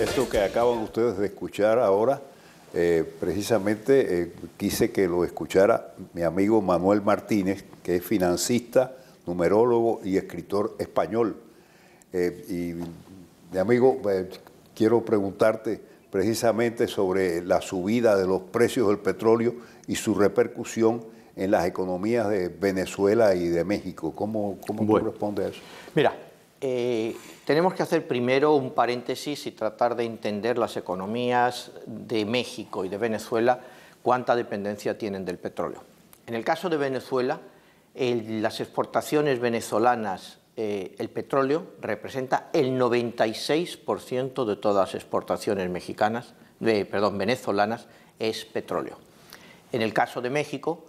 Esto que acaban ustedes de escuchar ahora, eh, precisamente eh, quise que lo escuchara mi amigo Manuel Martínez, que es financista, numerólogo y escritor español. Eh, y mi amigo, quiero preguntarte precisamente sobre la subida de los precios del petróleo y su repercusión en las economías de Venezuela y de México. ¿Cómo, cómo a eso? Mira, eh, tenemos que hacer primero un paréntesis y tratar de entender las economías de México y de Venezuela, cuánta dependencia tienen del petróleo. En el caso de Venezuela, las exportaciones venezolanas, eh, el petróleo representa el 96% de todas las exportaciones mexicanas, perdón, venezolanas es petróleo. En el caso de México,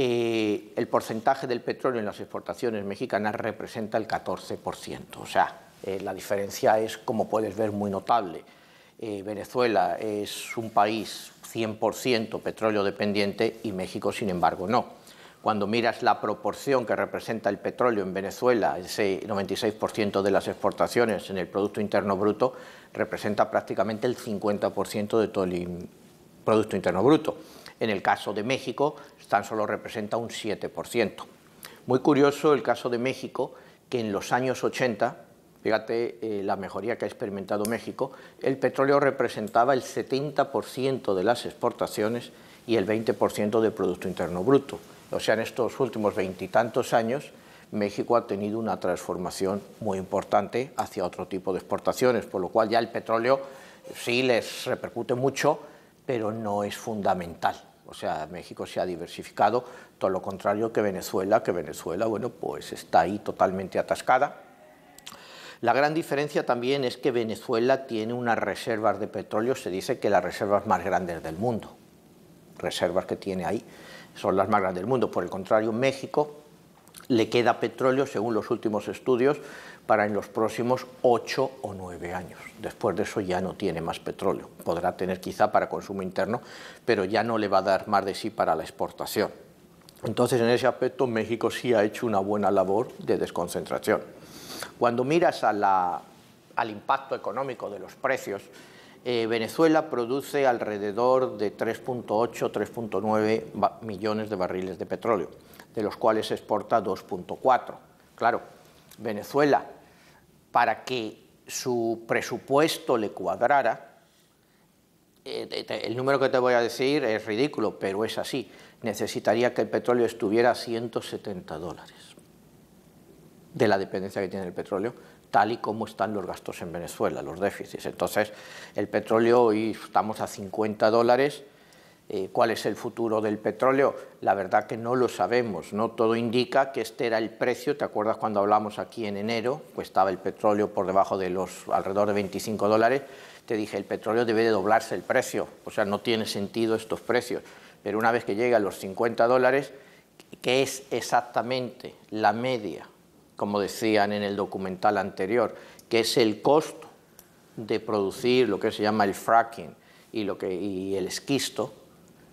eh, el porcentaje del petróleo en las exportaciones mexicanas representa el 14%. O sea, eh, la diferencia es, como puedes ver, muy notable. Eh, Venezuela es un país 100% petróleo dependiente y México, sin embargo, no. Cuando miras la proporción que representa el petróleo en Venezuela, ese 96% de las exportaciones en el Producto Interno Bruto, representa prácticamente el 50% de todo el Producto Interno Bruto. En el caso de México, tan solo representa un 7%. Muy curioso el caso de México, que en los años 80, fíjate eh, la mejoría que ha experimentado México, el petróleo representaba el 70% de las exportaciones y el 20% del Producto Interno Bruto. O sea, en estos últimos veintitantos años, México ha tenido una transformación muy importante hacia otro tipo de exportaciones, por lo cual ya el petróleo sí les repercute mucho, pero no es fundamental. O sea, México se ha diversificado, todo lo contrario que Venezuela, que Venezuela, bueno, pues está ahí totalmente atascada. La gran diferencia también es que Venezuela tiene unas reservas de petróleo, se dice que las reservas más grandes del mundo, reservas que tiene ahí, son las más grandes del mundo. Por el contrario, México le queda petróleo, según los últimos estudios, para en los próximos ocho o nueve años. Después de eso ya no tiene más petróleo. Podrá tener quizá para consumo interno, pero ya no le va a dar más de sí para la exportación. Entonces, en ese aspecto, México sí ha hecho una buena labor de desconcentración. Cuando miras a la, al impacto económico de los precios, eh, Venezuela produce alrededor de 3.8, 3.9 millones de barriles de petróleo, de los cuales exporta 2.4. Claro, Venezuela para que su presupuesto le cuadrara, eh, el número que te voy a decir es ridículo, pero es así. Necesitaría que el petróleo estuviera a 170 dólares de la dependencia que tiene el petróleo, tal y como están los gastos en Venezuela, los déficits. Entonces, el petróleo hoy estamos a 50 dólares, eh, ¿Cuál es el futuro del petróleo? La verdad que no lo sabemos. No todo indica que este era el precio. ¿Te acuerdas cuando hablamos aquí en enero? pues estaba el petróleo por debajo de los alrededor de 25 dólares. Te dije, el petróleo debe de doblarse el precio. O sea, no tiene sentido estos precios. Pero una vez que llega a los 50 dólares, que es exactamente la media, como decían en el documental anterior, que es el costo de producir lo que se llama el fracking y, lo que, y el esquisto,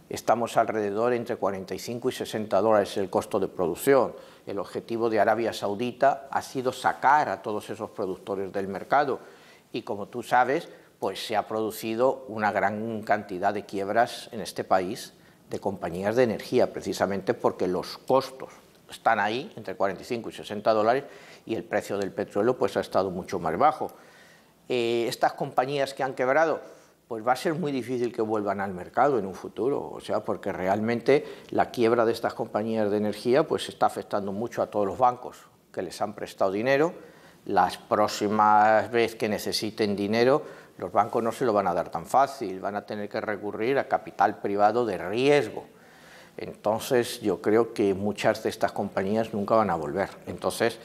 Estamos alrededor entre 45 y 60 dólares el costo de producción. El objetivo de Arabia Saudita ha sido sacar a todos esos productores del mercado y como tú sabes, pues se ha producido una gran cantidad de quiebras en este país de compañías de energía, precisamente porque los costos están ahí, entre 45 y 60 dólares, y el precio del petróleo pues, ha estado mucho más bajo. Eh, estas compañías que han quebrado, pues va a ser muy difícil que vuelvan al mercado en un futuro, o sea, porque realmente la quiebra de estas compañías de energía pues está afectando mucho a todos los bancos que les han prestado dinero. Las próximas veces que necesiten dinero, los bancos no se lo van a dar tan fácil, van a tener que recurrir a capital privado de riesgo. Entonces, yo creo que muchas de estas compañías nunca van a volver. Entonces,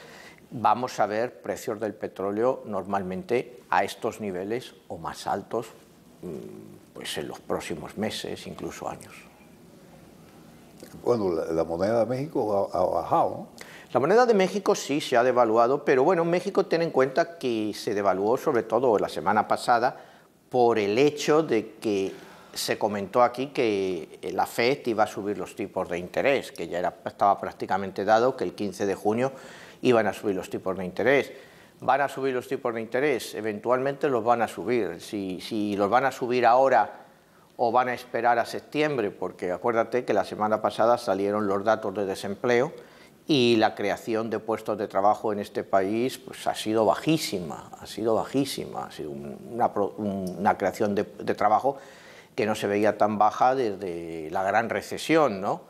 vamos a ver precios del petróleo normalmente a estos niveles o más altos Mm, pues en los próximos meses, incluso años. Bueno, la, moneda de México ha, bajado. La moneda de México sí se ha devaluado, pero bueno, México tiene en cuenta que se devaluó sobre todo la semana pasada por el hecho de que se comentó aquí que eh, la FED iba a subir los tipos de interés, que ya estaba prácticamente dado que el 15 de junio iban a subir los tipos de interés van a subir los tipos de interés, eventualmente los van a subir. Si, los van a subir ahora o van a esperar a septiembre, porque acuérdate que la semana pasada salieron los datos de desempleo y la creación de puestos de trabajo en este país pues, ha sido bajísima, ha sido bajísima, ha sido una, creación de, de, trabajo que no se veía tan baja desde la gran recesión, ¿no?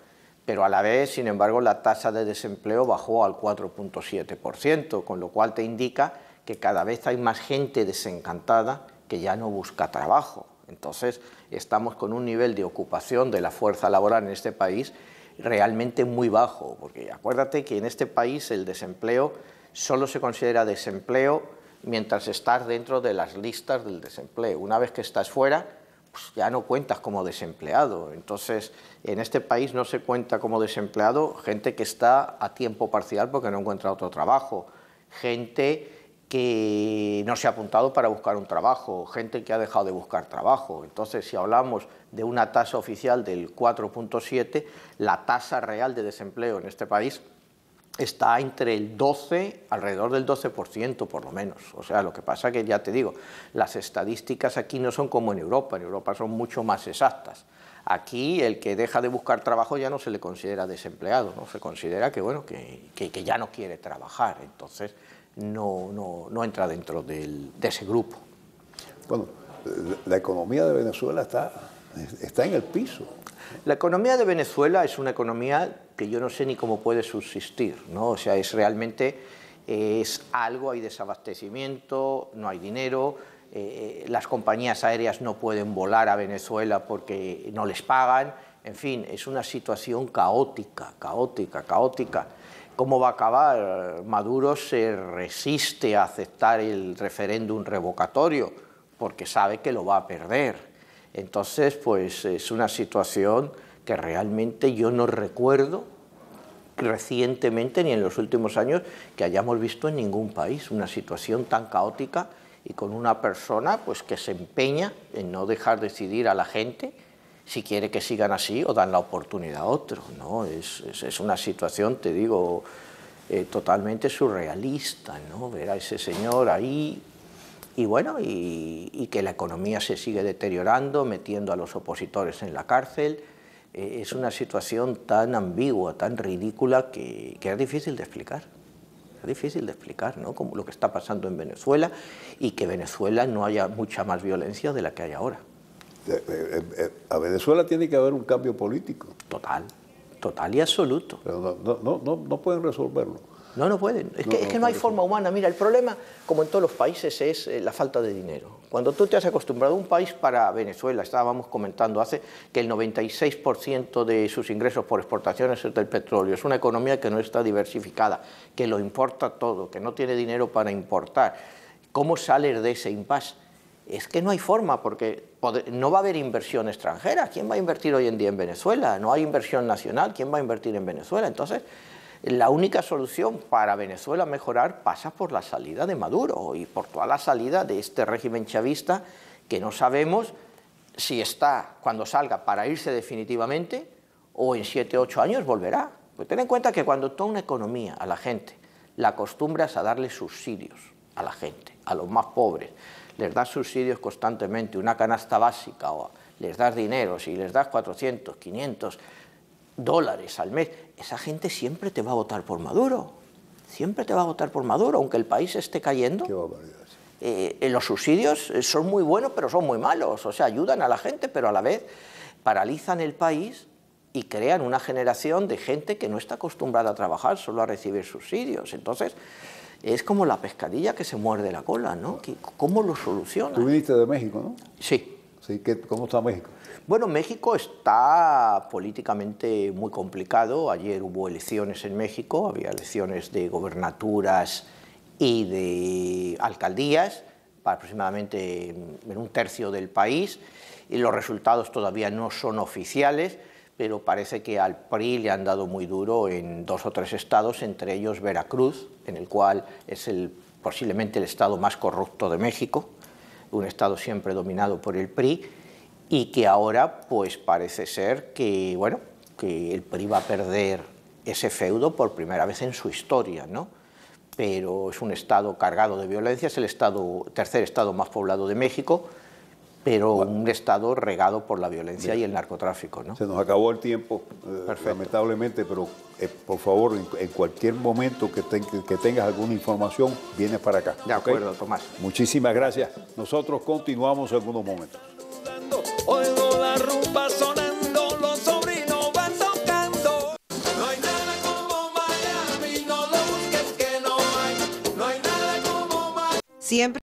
pero a la vez, sin embargo, la tasa de desempleo bajó al 4.7%, con lo cual te indica que cada vez hay más gente desencantada que ya no busca trabajo. Entonces, estamos con un nivel de ocupación de la fuerza laboral en este país realmente muy bajo, porque acuérdate que en este país el desempleo solo se considera desempleo mientras estás dentro de las listas del desempleo. Una vez que estás fuera, pues, ya no cuentas como desempleado. Entonces, en este país no se cuenta como desempleado gente que está a tiempo parcial porque no encuentra otro trabajo, gente que no se ha apuntado para buscar un trabajo, gente que ha dejado de buscar trabajo. Entonces, si hablamos de una tasa oficial del 4.7, la tasa real de desempleo en este país está entre el 12, alrededor del 12% por lo menos. O sea, lo que pasa que ya te digo, las estadísticas aquí no son como en Europa, en Europa son mucho más exactas. Aquí el que deja de buscar trabajo ya no se le considera desempleado, ¿no? se considera que, bueno, que, ya no quiere trabajar, entonces no, no, no entra dentro de ese grupo. Bueno, la economía de Venezuela está está en el piso. La economía de Venezuela es una economía que yo no sé ni cómo puede subsistir, ¿no? O sea, es realmente, eh, es algo, hay desabastecimiento, no hay dinero, eh, eh, las compañías aéreas no pueden volar a Venezuela porque no les pagan, en fin, es una situación caótica, caótica, caótica. ¿Cómo va a acabar? Maduro se resiste a aceptar el referéndum revocatorio porque sabe que lo va a perder entonces, pues es una situación que realmente yo no recuerdo recientemente ni en los últimos años que hayamos visto en ningún país una situación tan caótica y con una persona pues que se empeña en no dejar decidir a la gente si quiere que sigan así o dan la oportunidad a otro. ¿no? Es, una situación, te digo, eh, totalmente surrealista, ¿no? ver a ese señor ahí y bueno, y, que la economía se sigue deteriorando, metiendo a los opositores en la cárcel. Eh, es una situación tan ambigua, tan ridícula, que, es difícil de explicar. Es difícil de explicar, ¿no? Como lo que está pasando en Venezuela y que Venezuela no haya mucha más violencia de la que hay ahora. Eh, eh, a Venezuela tiene que haber un cambio político. Total, total y absoluto. Pero no, no, no, no pueden resolverlo. No, no pueden. Es, que, no, hay forma humana. Mira, el problema, como en todos los países, es eh, la falta de dinero. Cuando tú te has acostumbrado a un país para Venezuela, estábamos comentando hace que el 96% de sus ingresos por exportaciones es del petróleo. Es una economía que no está diversificada, que lo importa todo, que no tiene dinero para importar. ¿Cómo salir de ese impasse? es que no hay forma, porque no va a haber inversión extranjera. ¿Quién va a invertir hoy en día en Venezuela? No hay inversión nacional. ¿Quién va a invertir en Venezuela? Entonces, la única solución para Venezuela mejorar pasa por la salida de Maduro y por toda la salida de este régimen chavista que no sabemos si está cuando salga para irse definitivamente o en o ocho años volverá. Pues ten en cuenta que cuando toda una economía a la gente la acostumbras a darle subsidios a la gente, a los más pobres, les das subsidios constantemente, una canasta básica, o les das dinero, si les das 400, 500, dólares al mes, esa gente siempre te va a votar por Maduro. Siempre te va a votar por Maduro, aunque el país esté cayendo. Qué eh, eh, los subsidios eh, son muy buenos, pero son muy malos. O sea, ayudan a la gente, pero a la vez paralizan el país y crean una generación de gente que no está acostumbrada a trabajar, solo a recibir subsidios. Entonces, es como la pescadilla que se muerde la cola, ¿no? ¿Cómo lo solucionan? Tú viniste de México, ¿no? Sí. ¿sí? ¿Qué, ¿Cómo está México? Bueno, México está políticamente muy complicado. Ayer hubo elecciones en México, había elecciones de gobernaturas y de alcaldías, para aproximadamente en un tercio del país, y los resultados todavía no son oficiales, pero parece que al PRI le han dado muy duro en dos o tres estados, entre ellos Veracruz, en el cual es el, posiblemente el estado más corrupto de México, un Estado siempre dominado por el PRI, y que ahora pues parece ser que, bueno, que el PRI va a perder ese feudo por primera vez en su historia, ¿no? pero es un Estado cargado de violencia, es el estado, tercer Estado más poblado de México, pero un Estado regado por la violencia y el narcotráfico. ¿no? Se nos acabó el tiempo, eh, lamentablemente, pero eh, por favor, en, cualquier momento que, tengas alguna información, vienes para acá. De acuerdo, Tomás. Muchísimas gracias. Nosotros continuamos en unos momentos. Siempre.